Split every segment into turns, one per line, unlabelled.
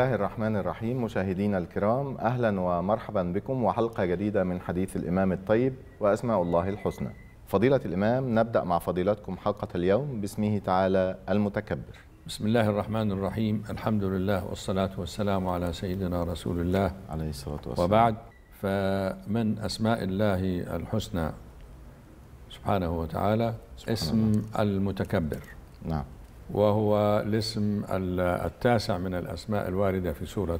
الله الرحمن الرحيم مشاهدينا الكرام أهلا ومرحبا بكم وحلقة جديدة من حديث الإمام الطيب وأسماء الله الحسنى فضيلة الإمام نبدأ مع فضيلتكم حلقة اليوم باسمه
تعالى المتكبر بسم الله الرحمن الرحيم الحمد لله والصلاة والسلام على سيدنا رسول الله عليه الصلاة والسلام وبعد فمن أسماء الله الحسنى سبحانه وتعالى سبحانه اسم الله. المتكبر نعم وهو الاسم التاسع من الأسماء الواردة في سورة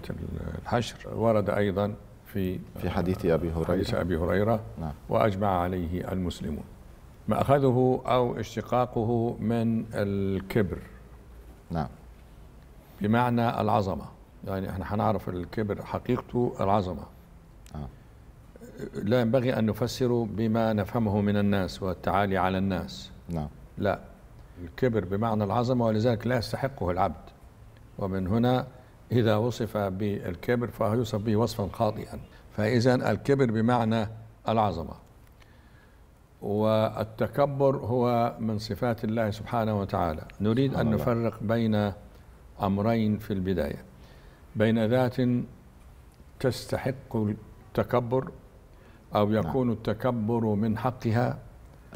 الحشر ورد أيضا في في حديث أبي هريرة حديث أبي هريرة نعم. وأجمع عليه المسلمون مأخذه أو اشتقاقه من الكبر نعم بمعنى العظمة يعني احنا هنعرف الكبر حقيقته العظمة نعم. لا ينبغي أن نفسره بما نفهمه من الناس والتعالي على الناس نعم لا الكبر بمعنى العظمة ولذلك لا يستحقه العبد ومن هنا إذا وصف بالكبر فهو يوصف به وصفا خاطئا فإذا الكبر بمعنى العظمة والتكبر هو من صفات الله سبحانه وتعالى نريد أن نفرق بين أمرين في البداية بين ذات تستحق التكبر أو نعم. يكون التكبر من حقها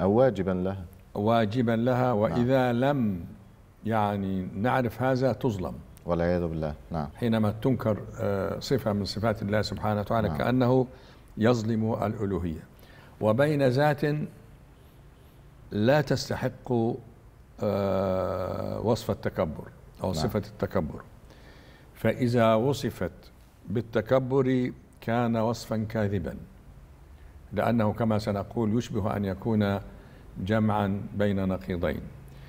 أو واجبا لها
واجبا لها نعم. وإذا نعم. لم يعني نعرف هذا تظلم والعياذ بالله نعم حينما تنكر آه، صفة من صفات الله سبحانه وتعالى نعم. كأنه يظلم الألوهية وبين ذات لا تستحق آه، وصف التكبر أو نعم. صفة التكبر فإذا وصفت بالتكبر كان وصفا كاذبا لأنه كما سنقول يشبه أن يكون جمعا بين نقيضين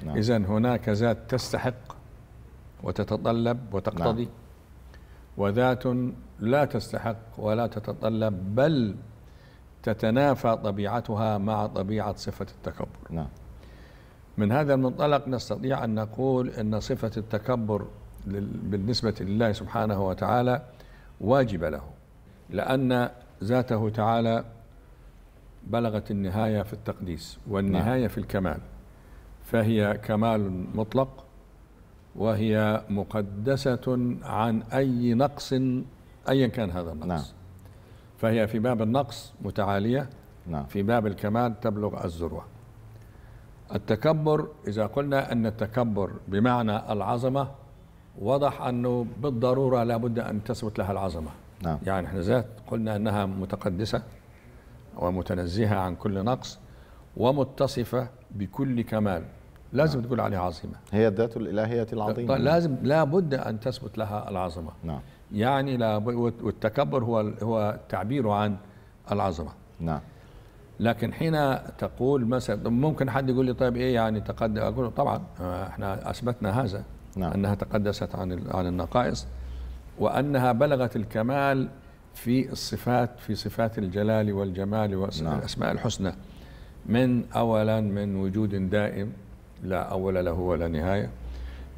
نعم. إذا هناك ذات تستحق وتتطلب وتقتضي نعم. وذات لا تستحق ولا تتطلب بل تتنافى طبيعتها مع طبيعة صفة التكبر نعم. من هذا المنطلق نستطيع أن نقول أن صفة التكبر بالنسبة لله سبحانه وتعالى واجب له لأن ذاته تعالى بلغت النهاية في التقديس والنهاية نعم. في الكمال فهي كمال مطلق وهي مقدسة عن أي نقص أيا كان هذا النقص نعم. فهي في باب النقص متعالية نعم. في باب الكمال تبلغ الذروة التكبر إذا قلنا أن التكبر بمعنى العظمة وضح أنه بالضرورة لابد أن تثبت لها العظمة نعم. يعني إحنا ذات قلنا أنها متقدسة ومتنزهة عن كل نقص ومتصفة بكل كمال لازم نعم. تقول عليها عظيمة هي الذات الإلهية العظيمة طيب، لازم لا بد أن تثبت لها العظمة نعم يعني لا والتكبر هو هو تعبير عن العظمة نعم لكن حين تقول مثلا ممكن حد يقول لي طيب ايه يعني تقد اقول طبعا آه، احنا اثبتنا هذا نعم. انها تقدست عن عن النقائص وانها بلغت الكمال في الصفات في صفات الجلال والجمال والأسماء نعم. الحسنى من أولا من وجود دائم لا أول له ولا نهاية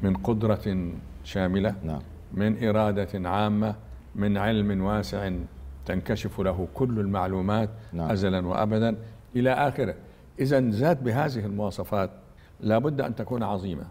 من قدرة شاملة نعم. من إرادة عامة من علم واسع تنكشف له كل المعلومات نعم. أزلا وأبدا إلى آخره إذا ذات بهذه المواصفات لابد أن تكون عظيمة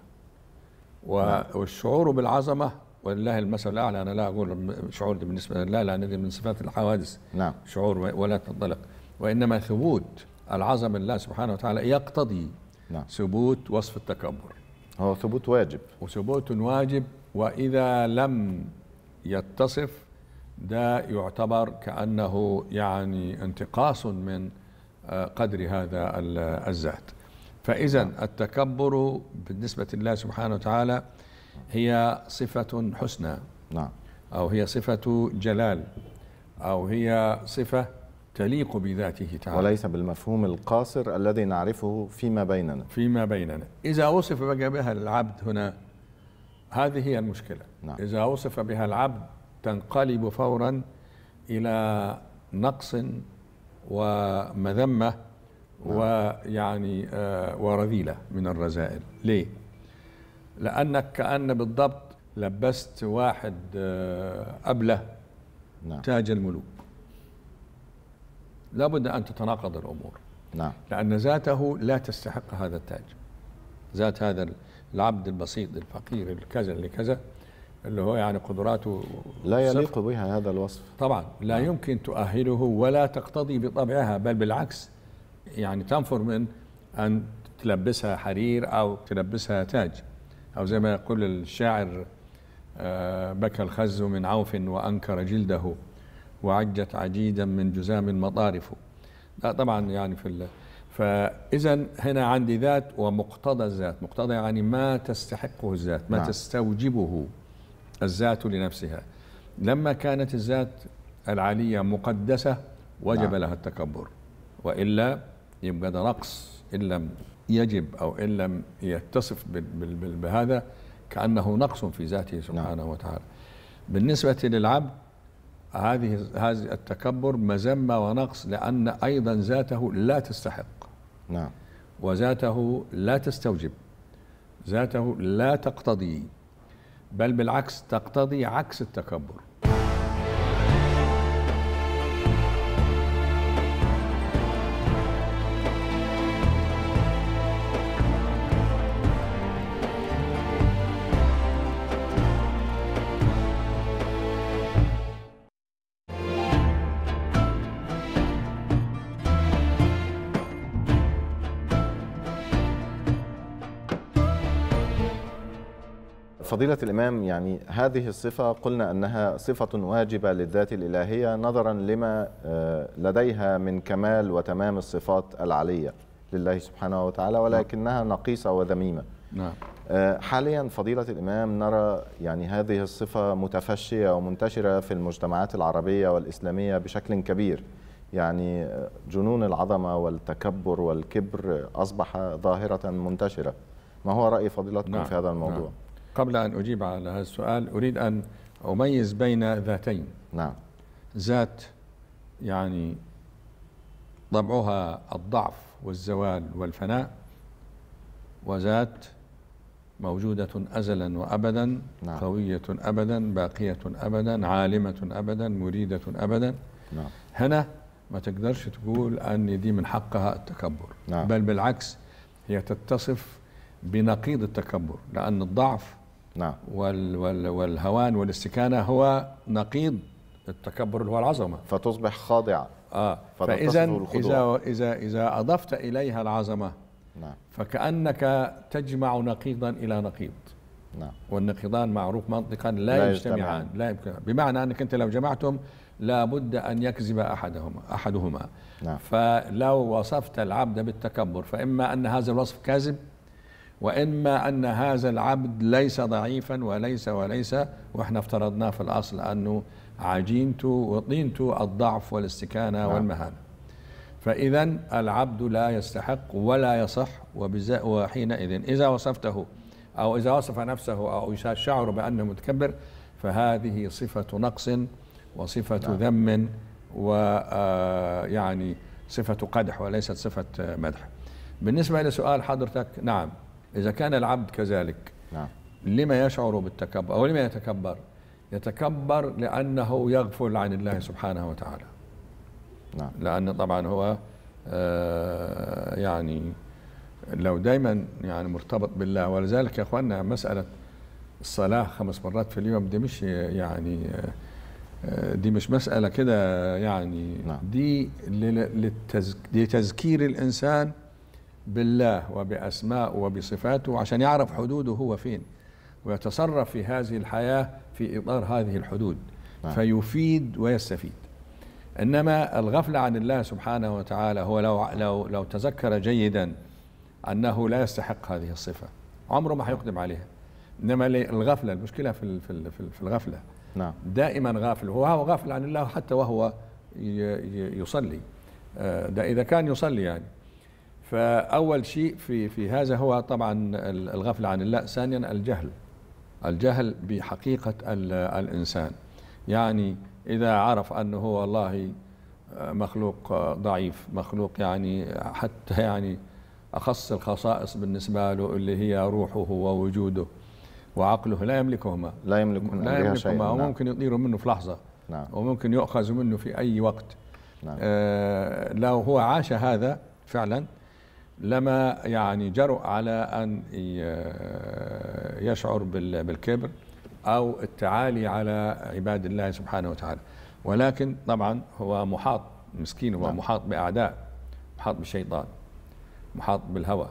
نعم. والشعور بالعظمة ولله المثل الاعلى انا لا اقول شعور دي بالنسبه لا لا دي من صفات الحوادث نعم شعور ولا تنطلق وانما ثبوت العظمه لله سبحانه وتعالى يقتضي نعم. ثبوت وصف التكبر هو ثبوت واجب وثبوت واجب واذا لم يتصف ده يعتبر كانه يعني انتقاص من آه، قدر هذا الذات فاذا نعم. التكبر بالنسبه لله سبحانه وتعالى هي صفة حسنى نعم أو هي صفة جلال أو هي صفة تليق بذاته تعالى وليس
بالمفهوم القاصر الذي نعرفه فيما بيننا فيما بيننا
إذا وصف بها العبد هنا هذه هي المشكلة نعم. إذا وصف بها العبد تنقلب فورا إلى نقص ومذمة نعم. ويعني آه ورذيلة من الرذائل ليه؟ لانك كان بالضبط لبست واحد آه، أبله نعم. تاج الملوك لابد أن تتناقض الأمور نعم. لأن ذاته لا تستحق هذا التاج ذات هذا العبد البسيط الفقير الكذا اللي كذا اللي هو يعني قدراته لا يليق بها هذا الوصف طبعا لا نعم. يمكن تؤهله ولا تقتضي بطبعها بل بالعكس يعني تنفر من أن تلبسها حرير أو تلبسها تاج أو زي ما يقول الشاعر آه، بكى الخز من عوف وأنكر جلده وعجت عجيدا من جزام مطارف لا طبعا يعني في فإذا هنا عندي ذات ومقتضى الذات مقتضى يعني ما تستحقه الذات ما نعم. تستوجبه الذات لنفسها لما كانت الذات العالية مقدسة وجب نعم. لها التكبر وإلا يبقى ده نقص ان لم يجب او ان لم يتصف بهذا كانه نقص في ذاته نعم. سبحانه نعم. وتعالى. بالنسبه للعبد هذه هذا التكبر مذمه ونقص لان ايضا ذاته لا تستحق. نعم. وذاته لا تستوجب. ذاته لا تقتضي بل بالعكس تقتضي عكس التكبر.
فضيلة الإمام يعني هذه الصفة قلنا أنها صفة واجبة للذات الإلهية نظرا لما آه، لديها من كمال وتمام الصفات العلية لله سبحانه وتعالى ولكنها نقيصة وذميمة نعم. آه، حاليا فضيلة الإمام نرى يعني هذه الصفة متفشية ومنتشرة في المجتمعات العربية والإسلامية بشكل كبير يعني آه، جنون العظمة والتكبر والكبر أصبح ظاهرة منتشرة ما هو رأي فضيلتكم نعم. في هذا الموضوع؟ نعم.
قبل أن أجيب على هذا السؤال أريد أن أميز بين ذاتين نعم ذات يعني طبعها الضعف والزوال والفناء وذات موجودة أزلا وأبدا نعم. قوية أبدا باقية أبدا عالمة أبدا مريدة أبدا نعم. هنا ما تقدرش تقول أن دي من حقها التكبر نعم. بل بالعكس هي تتصف بنقيض التكبر لأن الضعف نعم وال وال والهوان والاستكانة هو نقيض التكبر اللي هو العظمة فتصبح خاضعة آه فإذا إذا إذا إذا أضفت إليها العظمة نعم فكأنك تجمع نقيضا إلى نقيض نعم والنقيضان معروف منطقا لا, لا يجتمعان يجتمع. لا يمكن بمعنى أنك أنت لو جمعتهم لابد أن يكذب أحدهما أحدهما نعم. فلو وصفت العبد بالتكبر فإما أن هذا الوصف كاذب واما ان هذا العبد ليس ضعيفا وليس وليس واحنا افترضناه في الاصل انه عجينته وطينته الضعف والاستكانه نعم. والمهانه. فاذا العبد لا يستحق ولا يصح وحينئذ اذا وصفته او اذا وصف نفسه او شعر بانه متكبر فهذه صفه نقص وصفه نعم. ذم ويعني آه، صفه قدح وليست صفه مدح. بالنسبه لسؤال حضرتك نعم إذا كان العبد كذلك نعم. لما يشعر بالتكبر أو لما يتكبر يتكبر لأنه يغفل عن الله سبحانه وتعالى نعم. لأن طبعا هو آه يعني لو دايما يعني مرتبط بالله ولذلك يا اخواننا مساله الصلاه خمس مرات في اليوم دي مش يعني آه، دي مش مساله كده يعني نعم. دي للتزك... دي تذكير الانسان بالله وبأسماء وبصفاته عشان يعرف حدوده هو فين ويتصرف في هذه الحياة في إطار هذه الحدود نعم. فيفيد ويستفيد إنما الغفلة عن الله سبحانه وتعالى هو لو, لو, لو تذكر جيدا أنه لا يستحق هذه الصفة عمره ما حيقدم عليها إنما الغفلة المشكلة في, في, في الغفلة نعم. دائما غافل هو غافل عن الله حتى وهو يصلي آه، ده إذا كان يصلي يعني فاول شيء في في هذا هو طبعا الغفله عن الله ثانيا الجهل الجهل بحقيقه الانسان يعني اذا عرف انه هو والله آه، مخلوق ضعيف مخلوق يعني حتى يعني أخص الخصائص بالنسبة له اللي هي روحه ووجوده وعقله لا يملكهما لا يملكهما لا يملكهما نعم. وممكن يطيروا منه في لحظة نعم. وممكن يؤخذ منه في أي وقت نعم. آه لو هو عاش هذا فعلا لما يعني جرؤ على أن يشعر بالكبر أو التعالي على عباد الله سبحانه وتعالى ولكن طبعا هو محاط مسكين هو نعم. محاط بأعداء محاط بالشيطان محاط بالهوى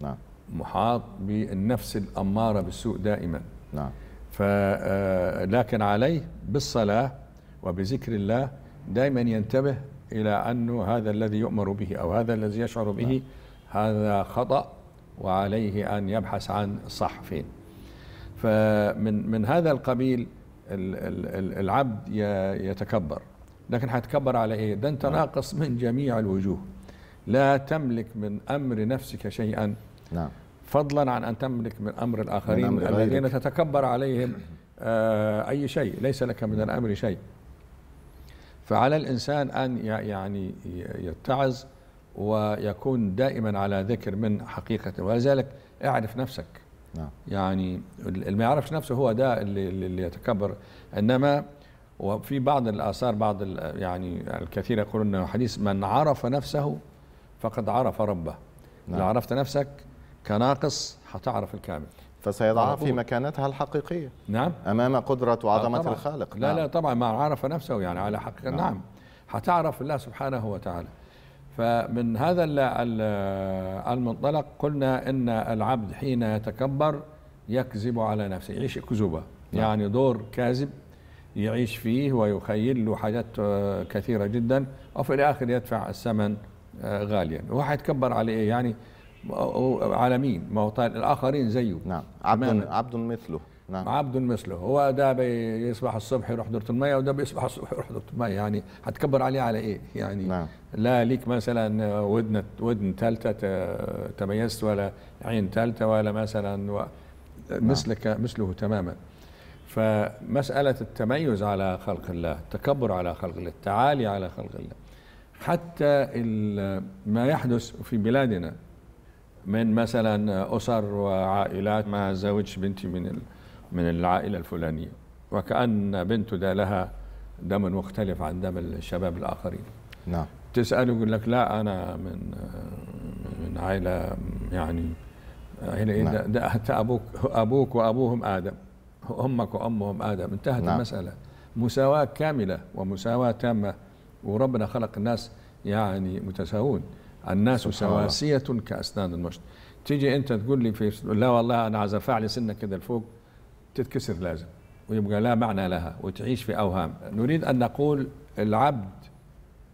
نعم. محاط بالنفس الأمارة بالسوء دائما نعم. آه، لكن عليه بالصلاة وبذكر الله دائما ينتبه إلى أنه هذا الذي يؤمر به أو هذا الذي يشعر به نعم. هذا خطأ وعليه أن يبحث عن الصح فين فمن من هذا القبيل العبد يتكبر لكن هتكبر على ايه ده انت ناقص من جميع الوجوه لا تملك من امر نفسك شيئا نعم فضلا عن ان تملك من امر الاخرين من أمر الذين تتكبر عليهم آه، اي شيء ليس لك من الامر شيء فعلى الانسان ان يعني يتعظ ويكون دائما على ذكر من حقيقة ولذلك اعرف نفسك نعم. يعني اللي ما يعرفش نفسه هو ده اللي, اللي يتكبر انما وفي بعض الاثار بعض يعني الكثير يقولون انه حديث من عرف نفسه فقد عرف ربه نعم. لو عرفت نفسك كناقص هتعرف الكامل فسيضعها في
مكانتها الحقيقية نعم
أمام قدرة آه، وعظمة طبعًا. الخالق لا نعم. لا طبعا ما عرف نفسه يعني على حقيقة نعم, نعم. هتعرف الله سبحانه وتعالى فمن هذا المنطلق قلنا ان العبد حين يتكبر يكذب على نفسه يعيش كذوبه نعم. يعني دور كاذب يعيش فيه ويخيل له حاجات آه، كثيره جدا وفي الاخر يدفع الثمن آه، غاليا وهو هيتكبر على ايه يعني آه، على مين ما هو الاخرين زيه نعم عبد عبد مثله نعم. عبد مثله هو ده بيصبح الصبح يروح دورة المية وده بيصبح الصبح يروح دورة المية يعني هتكبر عليه على ايه يعني نعم. لا ليك مثلا ودن ودن ثالثة تميزت ولا عين ثالثة ولا مثلا و... نعم. مثلك مثله تماما فمسألة التميز على خلق الله التكبر على خلق الله التعالي على خلق الله حتى ما يحدث في بلادنا من مثلا أسر وعائلات ما زوجش بنتي من من العائلة الفلانية وكأن بنته ده لها دم مختلف عن دم الشباب الآخرين نعم تسأله يقول لك لا أنا من من عائلة يعني عائلة إيه نعم. ده, ده حتى أبوك أبوك وأبوهم آدم أمك وأمهم آدم انتهت نعم. المسألة مساواة كاملة ومساواة تامة وربنا خلق الناس يعني متساوون الناس سواسية كأسنان المشط تيجي أنت تقول لي في لا والله أنا عايز أرفع سنك كده لفوق تتكسر لازم ويبقى لا معنى لها وتعيش في أوهام نريد أن نقول العبد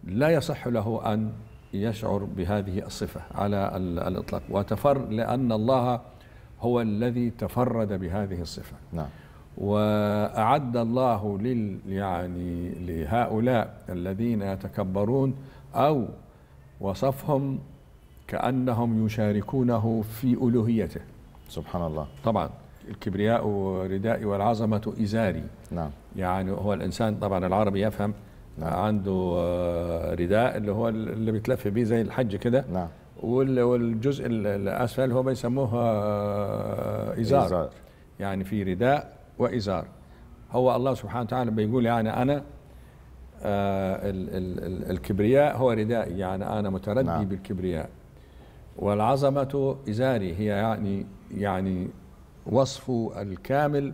لا يصح له أن يشعر بهذه الصفة على الإطلاق وتفر لأن الله هو الذي تفرد بهذه الصفة نعم وأعد الله لل يعني لهؤلاء الذين يتكبرون أو وصفهم كأنهم يشاركونه في ألوهيته سبحان الله طبعا الكبرياء ردائي والعظمة إزاري نعم يعني هو الإنسان طبعا العربي يفهم نعم. عنده آه، رداء اللي هو اللي بيتلف بيه زي الحج كده نعم والجزء الأسفل هو بيسموه آه، إزار, إزار. يعني في رداء وإزار هو الله سبحانه وتعالى بيقول يعني أنا آه الكبرياء هو ردائي يعني أنا متردي نعم. بالكبرياء والعظمة إزاري هي يعني يعني وصفه الكامل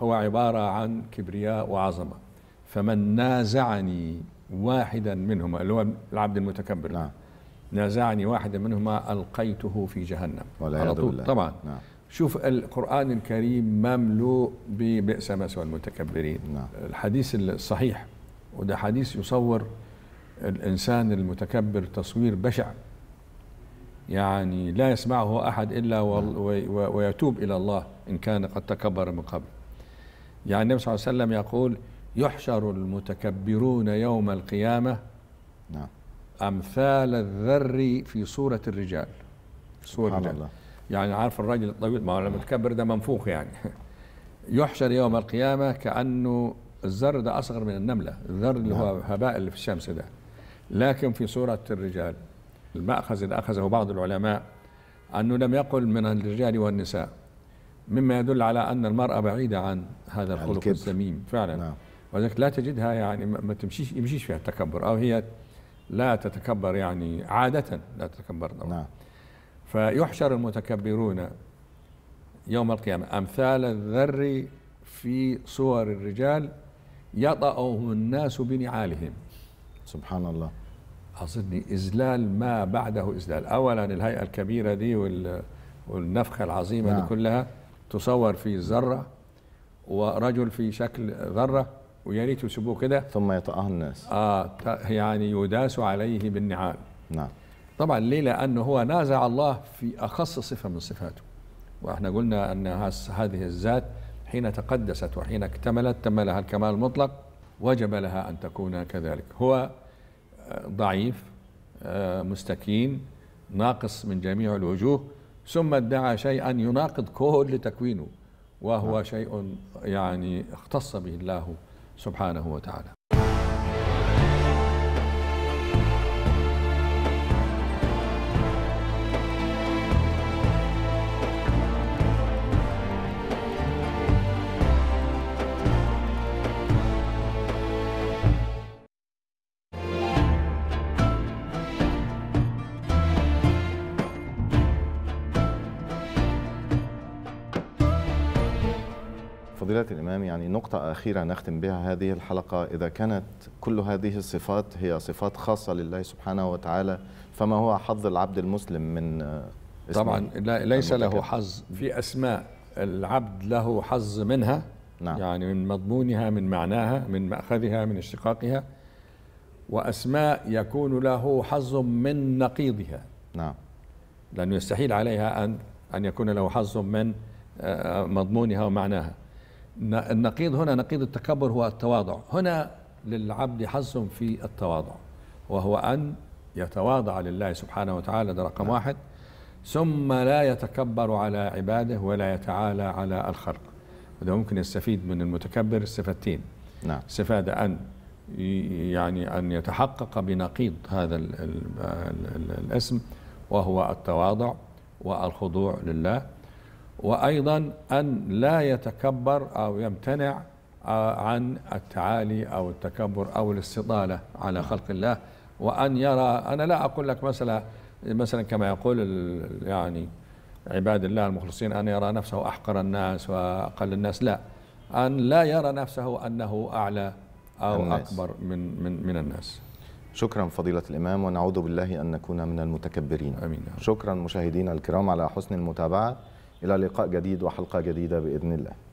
هو عبارة عن كبرياء وعظمة فمن نازعني واحدا منهما اللي هو العبد المتكبر نعم نازعني واحدا منهما ألقيته في جهنم ولا على طول بالله. طبعا نعم. شوف القرآن الكريم مملوء ببئس مثوى المتكبرين نعم. الحديث الصحيح وده حديث يصور الإنسان المتكبر تصوير بشع يعني لا يسمعه أحد إلا نعم. ويتوب إلى الله إن كان قد تكبر من قبل يعني النبي صلى الله عليه وسلم يقول يحشر المتكبرون يوم القيامة نعم أمثال الذر في صورة الرجال في صورة الرجال الله. يعني عارف الرجل الطويل ما هو نعم. المتكبر ده منفوخ يعني يحشر يوم القيامة كأنه الذر ده أصغر من النملة الذر اللي هو نعم. هباء اللي في الشمس ده لكن في صورة الرجال المأخذ الذي أخذه بعض العلماء أنه لم يقل من الرجال والنساء مما يدل على أن المرأة بعيدة عن هذا الخلق الذميم فعلا نعم. ولذلك لا تجدها يعني ما تمشيش يمشيش فيها التكبر أو هي لا تتكبر يعني عادة لا تتكبر نعم. فيحشر المتكبرون يوم القيامة أمثال الذر في صور الرجال يطأه الناس بنعالهم سبحان الله أظن إذلال ما بعده إذلال أولا الهيئة الكبيرة دي والنفخة العظيمة نعم. دي كلها تصور في ذرة ورجل في شكل ذرة ويا ريت يسيبوه كده ثم يطأها الناس آه يعني يداس عليه بالنعال نعم طبعا ليه لأنه هو نازع الله في أخص صفة من صفاته وإحنا قلنا أن هذه الذات حين تقدست وحين اكتملت تم لها الكمال المطلق وجب لها أن تكون كذلك هو ضعيف آه، مستكين ناقص من جميع الوجوه ثم ادعى شيئا يناقض كل تكوينه وهو نعم. شيء يعني اختص به الله سبحانه وتعالى
فضيلة الإمام يعني نقطة أخيرة نختم بها هذه الحلقة إذا كانت كل هذه الصفات هي صفات خاصة لله سبحانه وتعالى فما هو
حظ العبد المسلم من آه، طبعا لا ليس له حظ في أسماء العبد له حظ منها نعم. يعني من مضمونها من معناها من مأخذها من اشتقاقها وأسماء يكون له حظ من نقيضها نعم لأنه يستحيل عليها أن أن يكون له حظ من آه، مضمونها ومعناها النقيض هنا نقيض التكبر هو التواضع هنا للعبد حظ في التواضع وهو أن يتواضع لله سبحانه وتعالى ده رقم نعم. واحد ثم لا يتكبر على عباده ولا يتعالى على الخلق وده ممكن يستفيد من المتكبر الصفتين نعم استفادة أن يعني أن يتحقق بنقيض هذا الاسم وهو التواضع والخضوع لله وايضا ان لا يتكبر او يمتنع عن التعالي او التكبر او الاستطاله على خلق الله وان يرى انا لا اقول لك مثلا مثلا كما يقول يعني عباد الله المخلصين ان يرى نفسه احقر الناس واقل الناس لا ان لا يرى نفسه انه اعلى او الناس.
اكبر من من من الناس شكرا فضيلة الإمام ونعوذ بالله أن نكون من المتكبرين آمين شكرا مشاهدينا الكرام على حسن المتابعة إلى لقاء جديد وحلقة جديدة بإذن الله